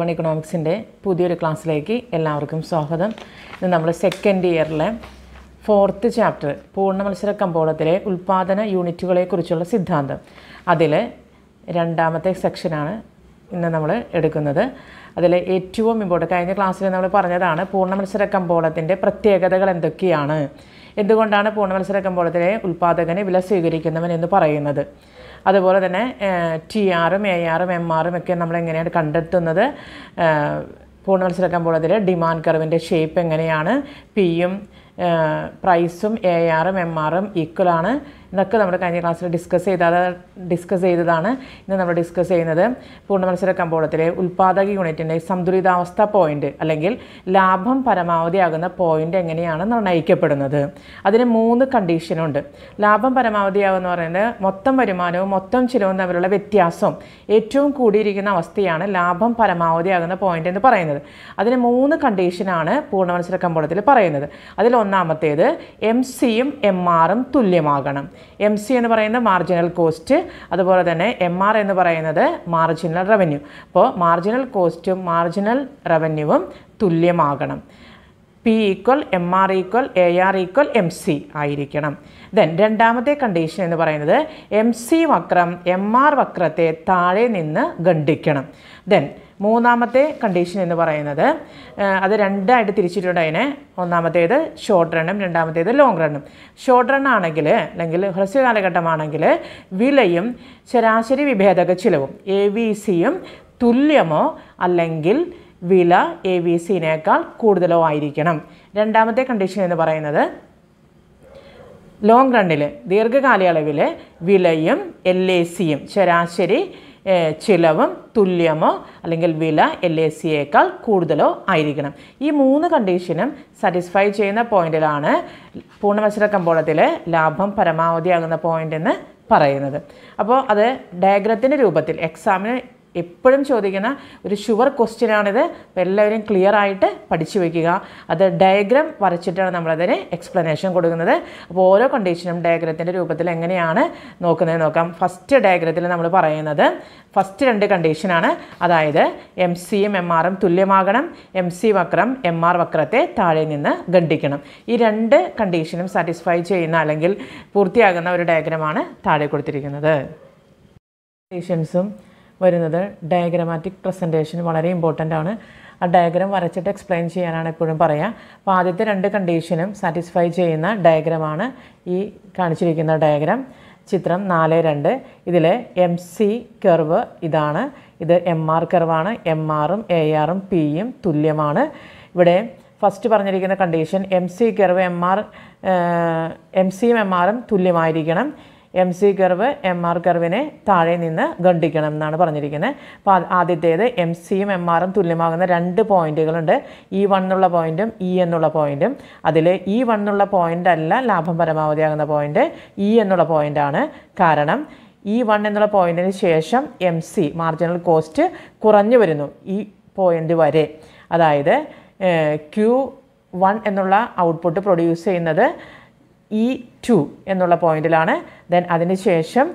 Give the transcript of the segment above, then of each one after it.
one ഇക്കണോമിക്സിൻ്റെ പുതിയൊരു ക്ലാസ്സിലേക്ക് എല്ലാവർക്കും സ്വാഗതം ഇത് നമ്മൾ സെക്കൻഡ് ഇയറിലെ ഫോർത്ത് ചാപ്റ്റർ പൂർണ്ണ മത്സര കമ്പോളത്തിലെ ഉൽപ്പാദന യൂണിറ്റുകളെക്കുറിച്ചുള്ള സിദ്ധാന്തം അതിൽ രണ്ടാമത്തെ സെക്ഷനാണ് ഇന്ന് നമ്മൾ എടുക്കുന്നത് അതിൽ ഏറ്റവും ഇമ്പോർട്ടൻ്റ് കഴിഞ്ഞ ക്ലാസ്സിൽ നമ്മൾ പറഞ്ഞതാണ് പൂർണ്ണ മത്സര കമ്പോളത്തിൻ്റെ പ്രത്യേകതകൾ എന്തൊക്കെയാണ് എന്തുകൊണ്ടാണ് പൂർണ്ണ മത്സര കമ്പോളത്തിലെ ഉൽപ്പാദകനെ വില സ്വീകരിക്കുന്നവൻ എന്ന് പറയുന്നത് അതുപോലെ തന്നെ ടി ആറും എ ആറും എം ആറും ഒക്കെ നമ്മൾ എങ്ങനെയാണ് കണ്ടെത്തുന്നത് പൂർണ്ണ മനസ്സിലാക്കാൻ ഡിമാൻഡ് കർവിൻ്റെ ഷേപ്പ് എങ്ങനെയാണ് പിയും പ്രൈസും എ ആറും എം ആറും ഈക്വലാണ് എന്നൊക്കെ നമ്മൾ കഴിഞ്ഞ ക്ലാസ്സിൽ ഡിസ്കസ് ചെയ്ത ഡിസ്കസ് ചെയ്തതാണ് ഇന്ന് നമ്മൾ ഡിസ്കസ് ചെയ്യുന്നത് പൂർണ്ണ മത്സര കമ്പോളത്തിലെ ഉൽപ്പാദക യൂണിറ്റിൻ്റെ സന്തുലിതാവസ്ഥ പോയിന്റ് അല്ലെങ്കിൽ ലാഭം പരമാവധിയാകുന്ന പോയിന്റ് എങ്ങനെയാണ് നിർണ്ണയിക്കപ്പെടുന്നത് അതിന് മൂന്ന് കണ്ടീഷനുണ്ട് ലാഭം പരമാവധിയാകുമെന്ന് പറയുന്നത് മൊത്തം വരുമാനവും മൊത്തം ചിലവും തമ്മിലുള്ള വ്യത്യാസം ഏറ്റവും കൂടിയിരിക്കുന്ന അവസ്ഥയാണ് ലാഭം പരമാവധിയാകുന്ന പോയിന്റ് എന്ന് പറയുന്നത് അതിന് മൂന്ന് കണ്ടീഷനാണ് പൂർണ്ണ മത്സര കമ്പോളത്തിൽ പറയുന്നത് അതിൽ ഒന്നാമത്തേത് എം സിയും എം ആറും തുല്യമാകണം എം സി എന്ന് പറയുന്ന മാർജിനൽ കോസ്റ്റ് അതുപോലെ തന്നെ എം ആർ എന്ന് പറയുന്നത് മാർജിനൽ റവന്യൂ അപ്പോൾ മാർജിനൽ കോസ്റ്റും മാർജിനൽ റവന്യൂവും തുല്യമാകണം P equal M R equal A R equal M C ആയിരിക്കണം ദെൻ രണ്ടാമത്തെ കണ്ടീഷൻ എന്ന് പറയുന്നത് എം സി വക്രം എം ആർ വക്രത്തെ താഴെ നിന്ന് ഖണ്ഡിക്കണം ദെൻ മൂന്നാമത്തെ കണ്ടീഷൻ എന്ന് പറയുന്നത് അത് രണ്ടായിട്ട് തിരിച്ചിട്ടുണ്ട് അതിനെ ഒന്നാമത്തേത് ഷോർട്ട് റണ്ണും രണ്ടാമത്തേത് ലോങ് റണ്ണും ഷോർട്ട് റൺ അല്ലെങ്കിൽ ഹ്രസ്വകാലഘട്ടമാണെങ്കിൽ വിലയും ശരാശരി വിഭേദക ചിലവും എ വി സിയും തുല്യമോ അല്ലെങ്കിൽ വില എ ബി സിനേക്കാൾ കൂടുതലോ ആയിരിക്കണം രണ്ടാമത്തെ കണ്ടീഷൻ എന്ന് പറയുന്നത് ലോങ് റണ്ണിൽ ദീർഘകാലയളവിൽ വിലയും എൽ എ സിയും ശരാശരി ചിലവും തുല്യമോ അല്ലെങ്കിൽ വില എൽ എ സിയേക്കാൾ കൂടുതലോ ആയിരിക്കണം ഈ മൂന്ന് കണ്ടീഷനും സാറ്റിസ്ഫൈ ചെയ്യുന്ന പോയിന്റിലാണ് പൂർണ്ണമത്സര കമ്പോളത്തിൽ ലാഭം പരമാവധിയാകുന്ന പോയിന്റ് എന്ന് പറയുന്നത് അപ്പോൾ അത് ഡയഗ്രത്തിൻ്റെ രൂപത്തിൽ എക്സാമിന് എപ്പോഴും ചോദിക്കുന്ന ഒരു ഷുവർ ആണിത് അപ്പോൾ എല്ലാവരും ക്ലിയർ ആയിട്ട് പഠിച്ചു വയ്ക്കുക അത് ഡയഗ്രാം വരച്ചിട്ടാണ് നമ്മളതിന് എക്സ്പ്ലനേഷൻ കൊടുക്കുന്നത് അപ്പോൾ ഓരോ കണ്ടീഷനും ഡയഗ്രത്തിൻ്റെ രൂപത്തിൽ എങ്ങനെയാണ് നോക്കുന്നത് നോക്കാം ഫസ്റ്റ് ഡയഗ്രത്തിൽ നമ്മൾ പറയുന്നത് ഫസ്റ്റ് രണ്ട് കണ്ടീഷനാണ് അതായത് എം സിയും എം ആറും തുല്യമാകണം എം സി വക്രം എം ആർ വക്രത്തെ താഴെ നിന്ന് ഖണ്ഡിക്കണം ഈ രണ്ട് കണ്ടീഷനും സാറ്റിസ്ഫൈ ചെയ്യുന്ന അല്ലെങ്കിൽ പൂർത്തിയാകുന്ന ഒരു ഡയഗ്രമാണ് താഴെ കൊടുത്തിരിക്കുന്നത് കണ്ടീഷൻസും വരുന്നത് ഡയഗ്രമാറ്റിക് പ്രസൻറ്റേഷൻ വളരെ ഇമ്പോർട്ടൻ്റ് ആണ് ആ ഡയഗ്രാം വരച്ചിട്ട് എക്സ്പ്ലെയിൻ ചെയ്യാനാണ് എപ്പോഴും പറയുക അപ്പോൾ ആദ്യത്തെ രണ്ട് കണ്ടീഷനും സാറ്റിസ്ഫൈ ചെയ്യുന്ന ഡയഗ്രമാണ് ഈ കാണിച്ചിരിക്കുന്ന ഡയഗ്രാം ചിത്രം നാല് രണ്ട് ഇതിൽ എം സി കർവ് ഇതാണ് ഇത് എം ആർ കെർവാണ് എം ആറും എ ആറും പിയും തുല്യമാണ് ഇവിടെ ഫസ്റ്റ് പറഞ്ഞിരിക്കുന്ന condition M C curve M R M സിയും എം ആറും തുല്യമായിരിക്കണം M C curve M R കർവിനെ താഴെ നിന്ന് ഖണ്ഡിക്കണം എന്നാണ് പറഞ്ഞിരിക്കുന്നത് അപ്പോൾ ആദ്യത്തേത് എം സിയും എം ആറും തുല്യമാകുന്ന രണ്ട് പോയിന്റുകളുണ്ട് ഇ വൺ എന്നുള്ള പോയിന്റും ഇ എന്നുള്ള പോയിന്റും അതിൽ ഇ വൺ എന്നുള്ള പോയിന്റ് അല്ല ലാഭം പരമാവധിയാകുന്ന പോയിന്റ് ഇ എന്നുള്ള പോയിന്റാണ് കാരണം ഇ വൺ എന്നുള്ള പോയിന്റിന് ശേഷം എം സി മാർജിനൽ കോസ്റ്റ് കുറഞ്ഞു വരുന്നു ഈ പോയിന്റ് വരെ അതായത് ക്യു വൺ എന്നുള്ള ഔട്ട്പുട്ട് പ്രൊഡ്യൂസ് ചെയ്യുന്നത് ഇ e ടു എന്നുള്ള പോയിന്റിലാണ് ദെൻ അതിനുശേഷം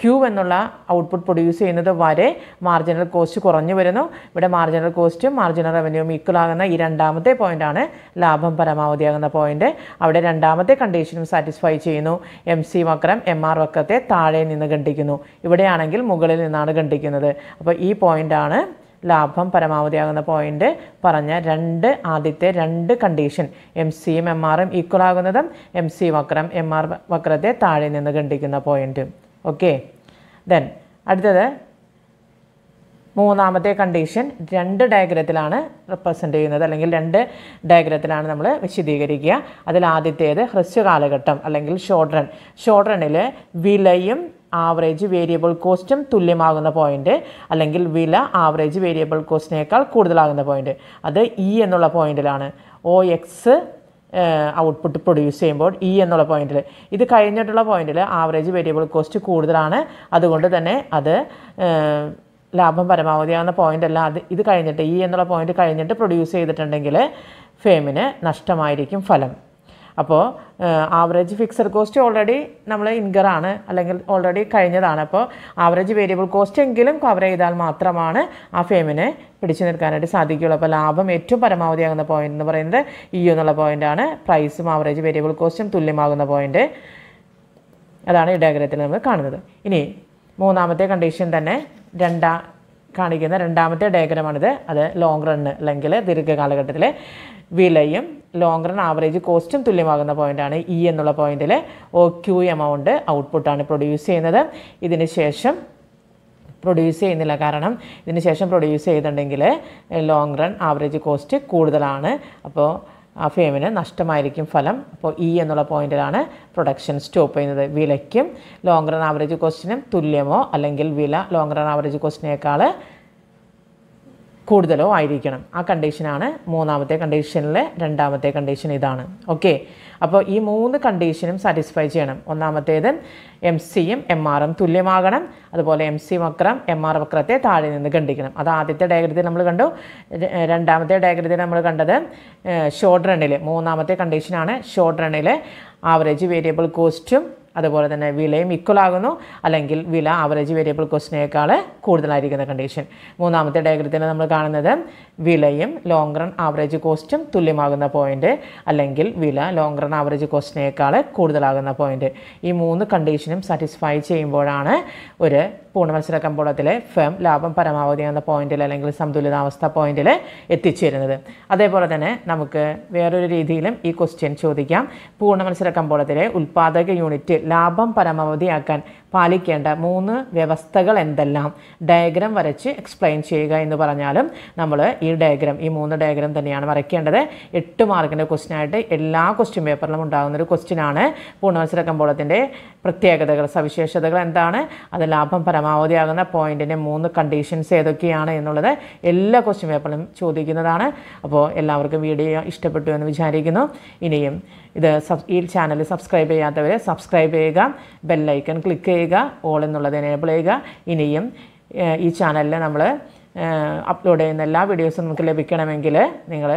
ക്യൂ എന്നുള്ള ഔട്ട്പുട്ട് പ്രൊഡ്യൂസ് ചെയ്യുന്നത് വരെ മാർജിനൽ കോസ്റ്റ് കുറഞ്ഞു വരുന്നു ഇവിടെ മാർജിനൽ കോസ്റ്റും മാർജിനൽ റവന്യൂവും ഈക്വൽ ആകുന്ന ഈ രണ്ടാമത്തെ പോയിന്റാണ് ലാഭം പരമാവധിയാകുന്ന പോയിന്റ് അവിടെ രണ്ടാമത്തെ കണ്ടീഷനും സാറ്റിസ്ഫൈ ചെയ്യുന്നു എം സി വക്രം എം ആർ വക്രത്തെ താഴെ നിന്ന് ഖണ്ഡിക്കുന്നു ഇവിടെയാണെങ്കിൽ മുകളിൽ നിന്നാണ് ഖണ്ഡിക്കുന്നത് അപ്പോൾ ഈ പോയിന്റാണ് ലാഭം പരമാവധിയാകുന്ന പോയിന്റ് പറഞ്ഞ രണ്ട് ആദ്യത്തെ രണ്ട് കണ്ടീഷൻ എം സിയും എം ആറും ഈക്വൽ ആകുന്നതും എം സി വക്രം എം ആർ വക്രത്തെ താഴെ നിന്ന് ഖണ്ഡിക്കുന്ന പോയിന്റ് ഓക്കെ ദെൻ അടുത്തത് മൂന്നാമത്തെ കണ്ടീഷൻ രണ്ട് ഡയഗ്രത്തിലാണ് റിപ്രസെൻ്റ് ചെയ്യുന്നത് അല്ലെങ്കിൽ രണ്ട് ഡയഗ്രത്തിലാണ് നമ്മൾ വിശദീകരിക്കുക അതിൽ ആദ്യത്തേത് ഹ്രസ്വകാലഘട്ടം അല്ലെങ്കിൽ ഷോർട്ട് റൺ ഷോർട്ട് റണ്ണിൽ വിലയും ആവറേജ് വേരിയബിൾ കോസ്റ്റും തുല്യമാകുന്ന പോയിൻ്റ് അല്ലെങ്കിൽ വില ആവറേജ് വേരിയബിൾ കോസ്റ്റിനേക്കാൾ കൂടുതലാകുന്ന പോയിൻ്റ് അത് ഇ e എന്നുള്ള പോയിന്റിലാണ് ഒ എക്സ് ഔട്ട്പുട്ട് പ്രൊഡ്യൂസ് ചെയ്യുമ്പോൾ ഇ e എന്നുള്ള പോയിന്റിൽ ഇത് കഴിഞ്ഞിട്ടുള്ള പോയിന്റിൽ ആവറേജ് വേരിയബിൾ കോസ്റ്റ് കൂടുതലാണ് അതുകൊണ്ട് തന്നെ അത് ലാഭം പരമാവധിയാകുന്ന പോയിന്റ് അല്ല അത് ഇത് കഴിഞ്ഞിട്ട് ഇ e എന്നുള്ള പോയിന്റ് കഴിഞ്ഞിട്ട് പ്രൊഡ്യൂസ് ചെയ്തിട്ടുണ്ടെങ്കിൽ ഫേമിന് നഷ്ടമായിരിക്കും ഫലം അപ്പോൾ ആവറേജ് ഫിക്സഡ് കോസ്റ്റ് ഓൾറെഡി നമ്മൾ ഇൻകറാണ് അല്ലെങ്കിൽ ഓൾറെഡി കഴിഞ്ഞതാണ് അപ്പോൾ ആവറേജ് വേരിയബിൾ കോസ്റ്റ് എങ്കിലും കവർ ചെയ്താൽ മാത്രമാണ് ആ ഫേമിനെ പിടിച്ചു നിൽക്കാനായിട്ട് സാധിക്കുകയുള്ളൂ അപ്പോൾ ലാഭം ഏറ്റവും പരമാവധിയാകുന്ന പോയിന്റ് എന്ന് പറയുന്നത് ഇ e എന്നുള്ള പോയിൻ്റാണ് പ്രൈസും ആവറേജ് വേരിയബിൾ കോസ്റ്റും തുല്യമാകുന്ന പോയിന്റ് അതാണ് ഈ ഡയഗ്രത്തിൽ നമ്മൾ കാണുന്നത് ഇനി മൂന്നാമത്തെ കണ്ടീഷൻ തന്നെ രണ്ടാ കാണിക്കുന്ന രണ്ടാമത്തെ ഡയഗ്രമാണിത് അത് ലോങ് റണ്ണ് അല്ലെങ്കിൽ ദീർഘകാലഘട്ടത്തിലെ വിലയും ലോങ് റൺ ആവറേജ് കോസ്റ്റും തുല്യമാകുന്ന പോയിൻ്റാണ് ഇ e എന്നുള്ള പോയിൻറ്റിൽ ഒ ക്യു എമൗണ്ട് ഔട്ട്പുട്ടാണ് പ്രൊഡ്യൂസ് ചെയ്യുന്നത് ഇതിന് ശേഷം പ്രൊഡ്യൂസ് ചെയ്യുന്നില്ല കാരണം ഇതിന് ശേഷം പ്രൊഡ്യൂസ് ചെയ്തിട്ടുണ്ടെങ്കിൽ ലോങ് റൺ ആവറേജ് കോസ്റ്റ് കൂടുതലാണ് അപ്പോൾ ആ ഫേമിന് നഷ്ടമായിരിക്കും ഫലം അപ്പോൾ ഇ e എന്നുള്ള പോയിന്റിലാണ് പ്രൊഡക്ഷൻ സ്റ്റോപ്പ് ചെയ്യുന്നത് വിലയ്ക്കും ലോങ് റൺ ആവറേജ് കോസ്റ്റിനും തുല്യമോ അല്ലെങ്കിൽ വില ലോങ് റൺ ആവറേജ് കോസ്റ്റിനേക്കാൾ കൂടുതലോ ആയിരിക്കണം ആ കണ്ടീഷനാണ് മൂന്നാമത്തെ കണ്ടീഷനിലെ രണ്ടാമത്തെ കണ്ടീഷൻ ഇതാണ് ഓക്കെ അപ്പോൾ ഈ മൂന്ന് കണ്ടീഷനും സാറ്റിസ്ഫൈ ചെയ്യണം ഒന്നാമത്തേത് എം സിയും എം ആറും തുല്യമാകണം അതുപോലെ എം സി വക്രം എം ആർ വക്രത്തെ താഴെ നിന്ന് ഖണ്ഡിക്കണം അത് ആദ്യത്തെ ഡയഗ്രത്തിൽ നമ്മൾ കണ്ടു രണ്ടാമത്തെ ഡയഗ്രത്തിൽ നമ്മൾ കണ്ടത് ഷോർട്ട് റണ്ണിൽ മൂന്നാമത്തെ കണ്ടീഷനാണ് ഷോർട്ട് റണ്ണിൽ ആവറേജ് വേരിയബിൾ കോസ്റ്റും അതുപോലെ തന്നെ വിലയും ഇക്വലാകുന്നു അല്ലെങ്കിൽ വില ആവറേജ് വേരിയബിൾ കോസ്റ്റിനേക്കാൾ കൂടുതലായിരിക്കുന്ന കണ്ടീഷൻ മൂന്നാമത്തെ ഡയഗ്രത്തിൽ നമ്മൾ കാണുന്നത് വിലയും ലോങ് റൺ ആവറേജ് കോസ്റ്റും തുല്യമാകുന്ന പോയിന്റ് അല്ലെങ്കിൽ വില ലോങ് റൺ ആവറേജ് കോസ്റ്റിനേക്കാൾ കൂടുതലാകുന്ന പോയിന്റ് ഈ മൂന്ന് കണ്ടീഷനും സാറ്റിസ്ഫൈ ചെയ്യുമ്പോഴാണ് ഒരു പൂർണ്ണ മത്സര കമ്പോളത്തിലെ ഫേം ലാഭം പരമാവധി എന്ന പോയിന്റിൽ അല്ലെങ്കിൽ സന്തുലിതാവസ്ഥ പോയിന്റിൽ എത്തിച്ചേരുന്നത് അതേപോലെ തന്നെ നമുക്ക് വേറൊരു രീതിയിലും ഈ ക്വസ്റ്റ്യൻ ചോദിക്കാം പൂർണ്ണ മത്സര കമ്പോളത്തിലെ ഉൽപ്പാദക യൂണിറ്റ് ലാഭം പരമാവധിയാക്കാൻ പാലിക്കേണ്ട മൂന്ന് വ്യവസ്ഥകൾ എന്തെല്ലാം ഡയഗ്രം വരച്ച് എക്സ്പ്ലെയിൻ ചെയ്യുക എന്ന് പറഞ്ഞാലും നമ്മൾ ഈ ഡയഗ്രം ഈ മൂന്ന് ഡയഗ്രം തന്നെയാണ് വരയ്ക്കേണ്ടത് എട്ട് മാർക്കിൻ്റെ ആയിട്ട് എല്ലാ ക്വസ്റ്റ്യൻ പേപ്പറിലും ഉണ്ടാകുന്ന ഒരു ക്വസ്റ്റ്യനാണ് പൂർണ്ണമത്സര കമ്പോളത്തിൻ്റെ പ്രത്യേകതകൾ സവിശേഷതകൾ എന്താണ് അത് ലാഭം പരമാവധിയാകുന്ന പോയിൻറ്റിൻ്റെ മൂന്ന് കണ്ടീഷൻസ് ഏതൊക്കെയാണ് എന്നുള്ളത് എല്ലാ ക്വസ്റ്റ്യൻ പേപ്പറിലും ചോദിക്കുന്നതാണ് അപ്പോൾ എല്ലാവർക്കും വീഡിയോ ഇഷ്ടപ്പെട്ടു എന്ന് വിചാരിക്കുന്നു ഇനിയും ഇത് ഈ ചാനൽ സബ്സ്ക്രൈബ് ചെയ്യാത്തവർ സബ്സ്ക്രൈബ് ചെയ്യുക ബെല്ലൈക്കൺ ക്ലിക്ക് ചെയ്യുക ഓൾ എന്നുള്ളത് എനേബിൾ ചെയ്യുക ഇനിയും ഈ ചാനലിൽ നമ്മൾ അപ്ലോഡ് ചെയ്യുന്ന എല്ലാ വീഡിയോസും നമുക്ക് ലഭിക്കണമെങ്കിൽ നിങ്ങൾ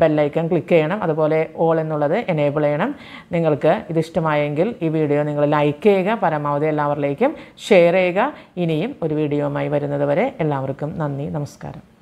ബെല്ലൈക്കൺ ക്ലിക്ക് ചെയ്യണം അതുപോലെ ഓൾ എന്നുള്ളത് എനേബിൾ ചെയ്യണം നിങ്ങൾക്ക് ഇത് ഇഷ്ടമായെങ്കിൽ ഈ വീഡിയോ നിങ്ങൾ ലൈക്ക് ചെയ്യുക പരമാവധി എല്ലാവരിലേക്കും ഷെയർ ചെയ്യുക ഇനിയും ഒരു വീഡിയോ വരുന്നത് വരെ എല്ലാവർക്കും നന്ദി നമസ്കാരം